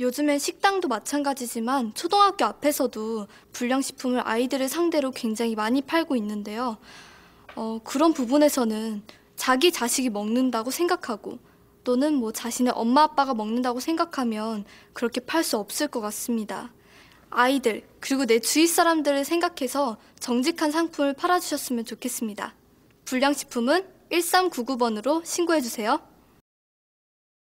요즘엔 식당도 마찬가지지만 초등학교 앞에서도 불량식품을 아이들을 상대로 굉장히 많이 팔고 있는데요. 어, 그런 부분에서는 자기 자식이 먹는다고 생각하고 또는 뭐 자신의 엄마 아빠가 먹는다고 생각하면 그렇게 팔 수 없을 것 같습니다. 아이들 그리고 내 주위 사람들을 생각해서 정직한 상품을 팔아주셨으면 좋겠습니다. 불량식품은 1399번으로 신고해주세요.